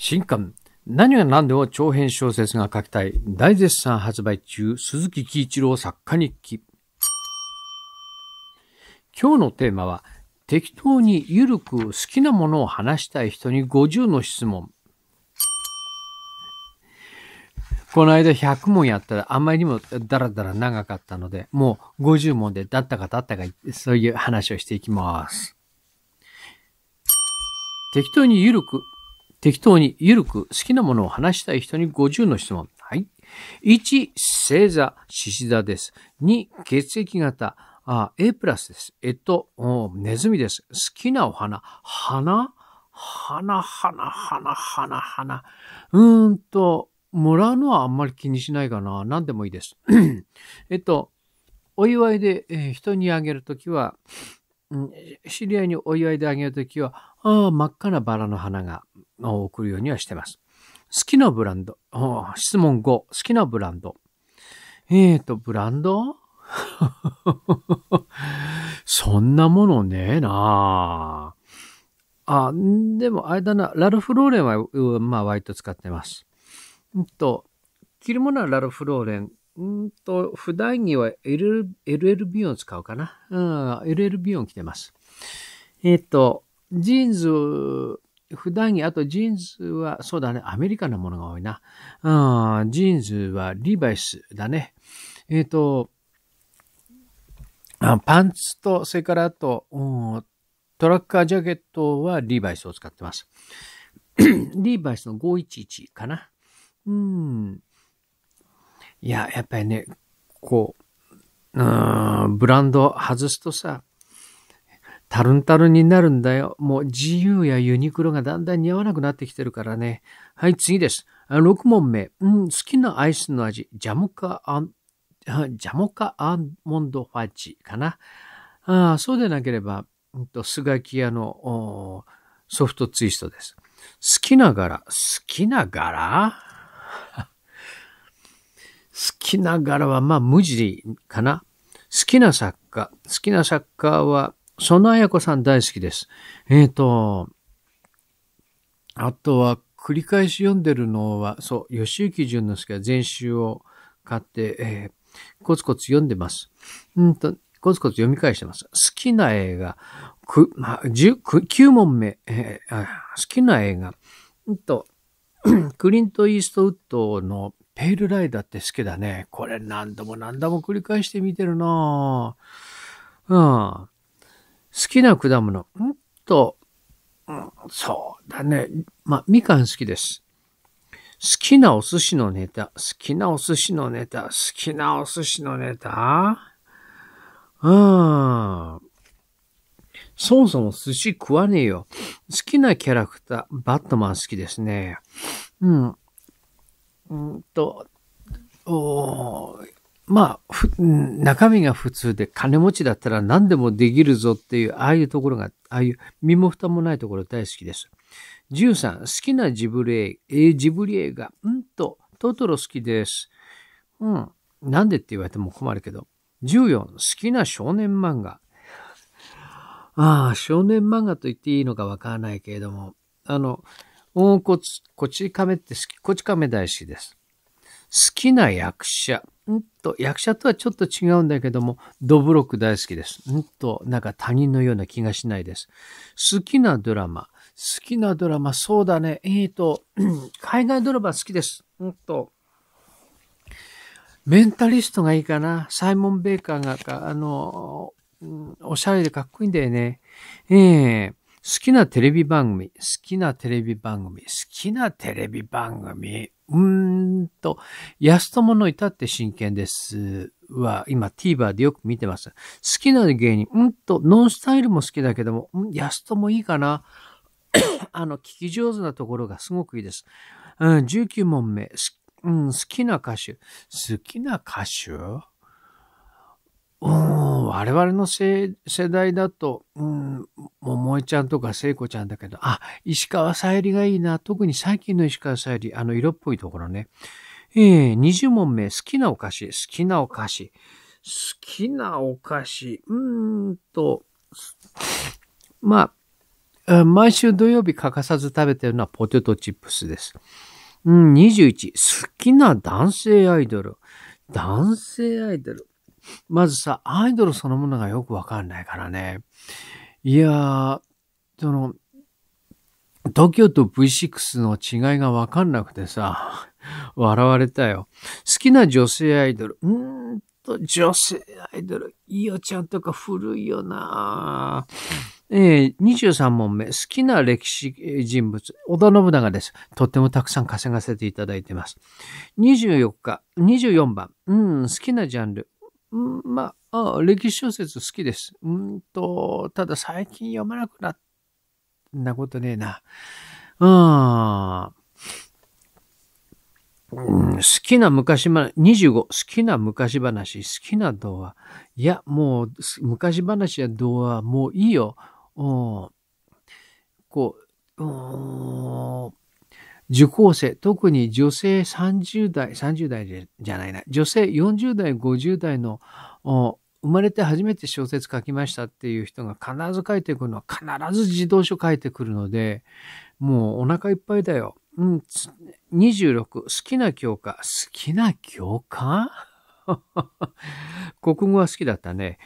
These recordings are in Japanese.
新刊、何が何でも長編小説が書きたい、大絶賛発売中、鈴木喜一郎作家日記。今日のテーマは、適当にゆるく好きなものを話したい人に50の質問。この間100問やったらあまりにもだらだら長かったので、もう50問でだったかだったかそういう話をしていきます。適当にゆるく適当にゆるく好きなものを話したい人に50の質問。はい。1、星座、獅子座です。2、血液型、あ A プラスです。えっと、ネズミです。好きなお花、花花、花、花、花、花。うーんと、もらうのはあんまり気にしないかな。何でもいいです。えっと、お祝いで、えー、人にあげるときは、うん、知り合いにお祝いであげるときは、真っ赤なバラの花が送るようにはしてます。好きなブランド。質問5。好きなブランド。えーと、ブランド そんなものねえなあ、でもあれだな、ラルフローレンは、まあ、割と使ってます。うんと、着るものはラルフローレン。うんと、普段着は LL, b l ビン使うかな。うん、LL ビヨン着てます。えっ、ー、と、ジーンズ、普段着、あとジーンズは、そうだね、アメリカのものが多いな。うん、ジーンズはリバイスだね。えっ、ー、と、パンツと、それからあと、うん、トラッカージャケットはリーバイスを使ってます。リーバイスの511かな。うん。いや、やっぱりね、こう、うん、ブランド外すとさ、タルンタルンになるんだよ。もう自由やユニクロがだんだん似合わなくなってきてるからね。はい、次です。6問目。うん、好きなアイスの味、ジャムカアン、ジャムカアンモンドファッジかな。あそうでなければ、うんと、スガキ屋のソフトツイストです。好きな柄、好きな柄 好きな柄は、まあ、無地かな。好きな作家、好きな作家は、そのあやこさん大好きです。えっ、ー、と、あとは繰り返し読んでるのは、そう、吉行淳之介は全集を買って、えー、コツコツ読んでます。うんと、コツコツ読み返してます。好きな映画、く、ま9問目、えー、好きな映画、うんと、クリント・イーストウッドのペールライダーって好きだね。これ何度も何度も繰り返して見てるなぁ。うん。好きな果物、んと、うん、そうだね。まあ、みかん好きです。好きなお寿司のネタ、好きなお寿司のネタ、好きなお寿司のネタうん。そもそも寿司食わねえよ。好きなキャラクター、バットマン好きですね。うん。うんと、おー、まあ、中身が普通で金持ちだったら何でもできるぞっていう、ああいうところが、ああいう身も蓋もないところ大好きです。13、好きなジブリ映画、ジブリ映画、うんと、トトロ好きです。うん、なんでって言われても困るけど。14、好きな少年漫画。ああ、少年漫画と言っていいのかわからないけれども、あの、おこち、こち亀って好き、こち亀大好きです。好きな役者。んと、役者とはちょっと違うんだけども、ドブロック大好きです。んと、なんか他人のような気がしないです。好きなドラマ、好きなドラマ、そうだね。えっ、ー、と、海外ドラマ好きです。んと、メンタリストがいいかな。サイモン・ベーカーが、あの、おしゃれでかっこいいんだよね。ええー好きなテレビ番組、好きなテレビ番組、好きなテレビ番組、うーんと、安友の至って真剣ですは、今 TVer でよく見てます。好きな芸人、うんと、ノンスタイルも好きだけども、うん、安友いいかな あの、聞き上手なところがすごくいいです。うん、19問目、うん、好きな歌手、好きな歌手うん、我々の世代だと、うん、桃江ちゃんとか聖子ちゃんだけど、あ、石川さゆりがいいな。特に最近の石川さゆり、あの、色っぽいところね。えー、20問目、好きなお菓子、好きなお菓子、好きなお菓子、うーんと、まあ、毎週土曜日欠かさず食べてるのはポテトチップスです。うん、21、好きな男性アイドル。男性アイドル。まずさ、アイドルそのものがよくわかんないからね。いやー、その、東京と V6 の違いがわかんなくてさ、笑われたよ。好きな女性アイドル。うーんと、女性アイドル。いよちゃんとか古いよなえー、23問目。好きな歴史人物。織田信長です。とってもたくさん稼がせていただいてます。24日、24番。うん、好きなジャンル。まあ、うん、歴史小説好きです。うんと、ただ最近読まなくなっ、たことねえな。うん、好きな昔話、25、好きな昔話、好きな童話。いや、もう、昔話や童話、もういいよ。うん、こう、うん受講生、特に女性30代、30代じゃないな、女性40代、50代の生まれて初めて小説書きましたっていう人が必ず書いてくるのは必ず児童書書いてくるので、もうお腹いっぱいだよ。うん、26、好きな教科。好きな教科 国語は好きだったね。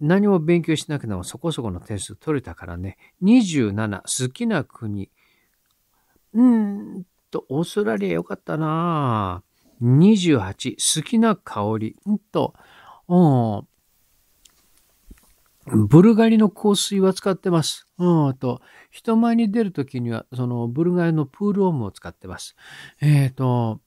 何も勉強しなくてもそこそこの点数取れたからね。27、好きな国。うんと、オーストラリアよかったな28、好きな香り。うんと、うん、ブルガリの香水は使ってます。うんと、人前に出るときには、そのブルガリのプールオームを使ってます。えっ、ー、と、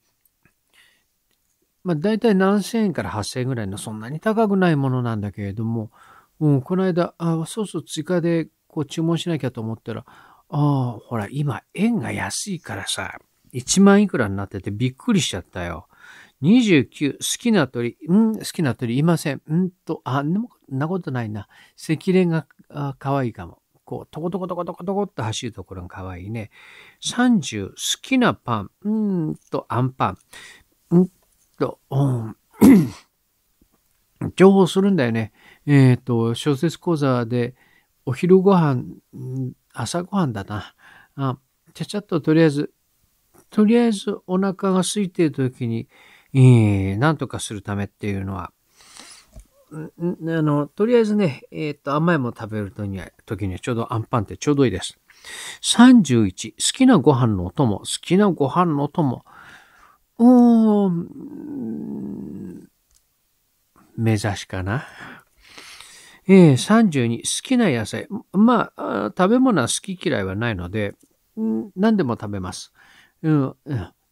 まあ、大体何千円から8千円ぐらいのそんなに高くないものなんだけれども、うん、この間、あそうそう追加でこう注文しなきゃと思ったら、ああ、ほら、今、円が安いからさ、1万いくらになっててびっくりしちゃったよ。29、好きな鳥、うん好きな鳥いません。うんと、あ、んなことないな。赤蓮が可愛いかも。こう、トコトコトコトコトコって走るところが可愛いね。30、好きなパン、うんと、アンパン、うんと、うん。情報するんだよね。えっ、ー、と、小説講座でお昼ご飯朝ごはんだな。あ、ちゃちゃっととりあえず、とりあえずお腹が空いてるる時に、えー、なんとかするためっていうのは、あの、とりあえずね、えっ、と、甘いもの食べるとには、時にはちょうどアンパンってちょうどいいです。31、好きなご飯のお供、好きなご飯のお供。うーん、目指しかな。えー、32、好きな野菜。まあ、食べ物は好き嫌いはないので、何でも食べます、うん。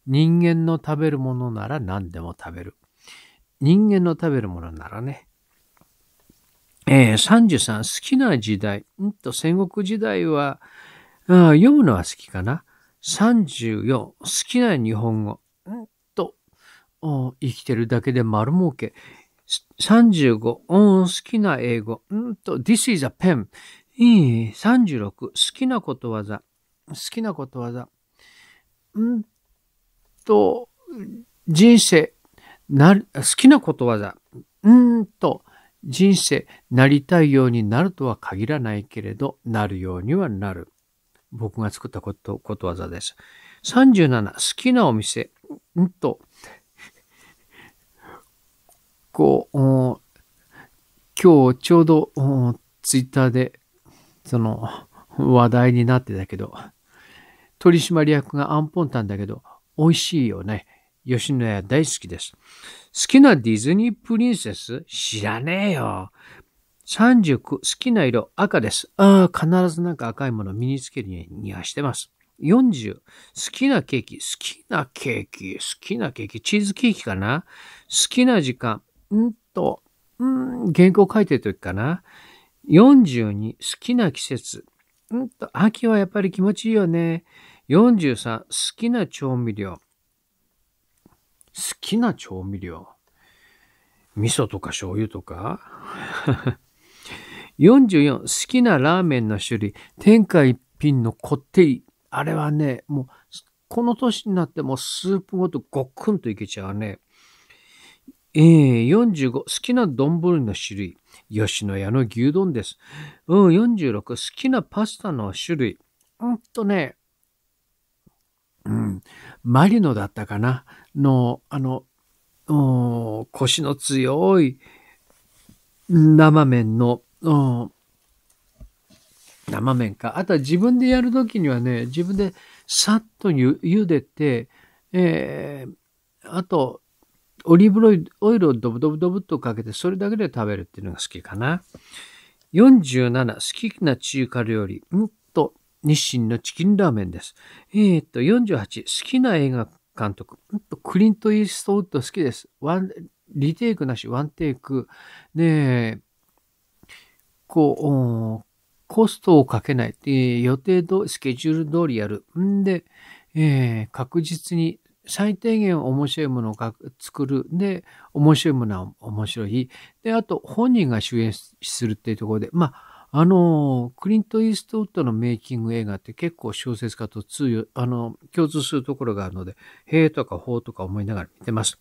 人間の食べるものなら何でも食べる。人間の食べるものならね。えー、33、好きな時代。んと、戦国時代は、読むのは好きかな。34、好きな日本語。んと、生きてるだけで丸儲け。35、うん、好きな英語。んと、This is a pen. 36、好きなことわざ。好きなことわざ。んと、人生、なる、好きなことわざ。んと、人生、なりたいようになるとは限らないけれど、なるようにはなる。僕が作ったこと、ことわざです。37、好きなお店。んと、構、今日ちょうどツイッターで、その、話題になってたけど、取締役がアンポンタンだけど、美味しいよね。吉野家大好きです。好きなディズニープリンセス知らねえよ。39、好きな色赤です。ああ、必ずなんか赤いもの身につけるにはしてます。40、好きなケーキ、好きなケーキ、好きなケーキ、チーズケーキかな好きな時間、うんと、うん、原稿書いてる時かな。42、好きな季節。うんと、秋はやっぱり気持ちいいよね。43、好きな調味料。好きな調味料。味噌とか醤油とか44、好きなラーメンの種類。天下一品のこってり。あれはね、もう、この年になってもスープごとごっくんといけちゃうね。えー、45、好きな丼の種類。吉野家の牛丼です。うん、46、好きなパスタの種類。うんとね、うん、マリノだったかなの、あの、うん、腰の強い生麺の、うん、生麺か。あとは自分でやるときにはね、自分でさっとゆ茹でて、えー、あと、オリーブオイルをドブドブドブっとかけて、それだけで食べるっていうのが好きかな。47、好きな中華料理。んと、日清のチキンラーメンです。えー、っと、48、好きな映画監督。んと、クリント・イーストウッド好きです。ワン、リテイクなし、ワンテイク。で、こう、コストをかけない。で、予定通り、スケジュール通りやる。んで、えー、確実に最低限面白いものを作る。で、面白いものは面白い。で、あと本人が主演するっていうところで、まあ、あの、クリント・イーストウッドのメイキング映画って結構小説家と通用、あの、共通するところがあるので、へえとかほうとか思いながら見てます。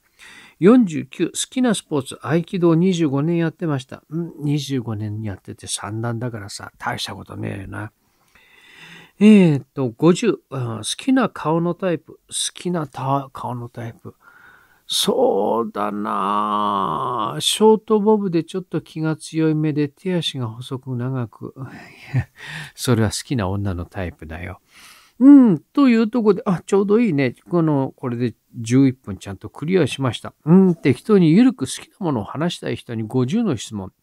49、好きなスポーツ、合気道25年やってました。うん、25年やってて三段だからさ、大したことねえな。えっ、と、50、好きな顔のタイプ。好きな顔のタイプ。そうだなショートボブでちょっと気が強い目で手足が細く長く。それは好きな女のタイプだよ。うん、というとこで、あ、ちょうどいいね。この、これで11分ちゃんとクリアしました。うん、適当にゆるく好きなものを話したい人に50の質問。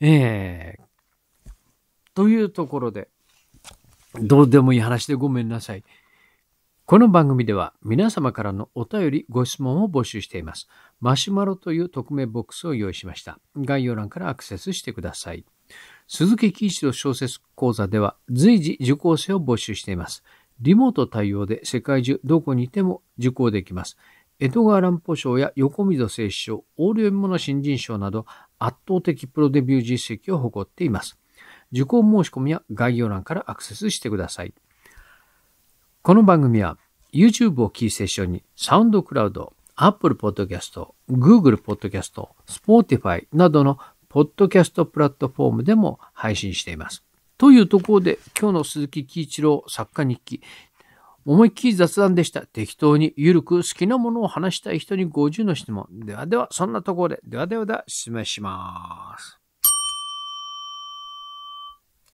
えー、というところで、どうでもいい話でごめんなさい。この番組では皆様からのお便り、ご質問を募集しています。マシュマロという匿名ボックスを用意しました。概要欄からアクセスしてください。鈴木喜一郎小説講座では随時受講生を募集しています。リモート対応で世界中どこにいても受講できます。江戸川乱歩賞や横溝正史賞、オール読み物新人賞など圧倒的プロデビュー実績を誇っています。受講申し込みは概要欄からアクセスしてください。この番組は YouTube をキーセッションに SoundCloud、Apple Podcast、Google Podcast、Spotify などのポッドキャストプラットフォームでも配信しています。というところで今日の鈴木喜一郎作家日記思いっきり雑談でした。適当にゆるく好きなものを話したい人に50の質問。ではでは、そんなところで、ではではでは、失礼します。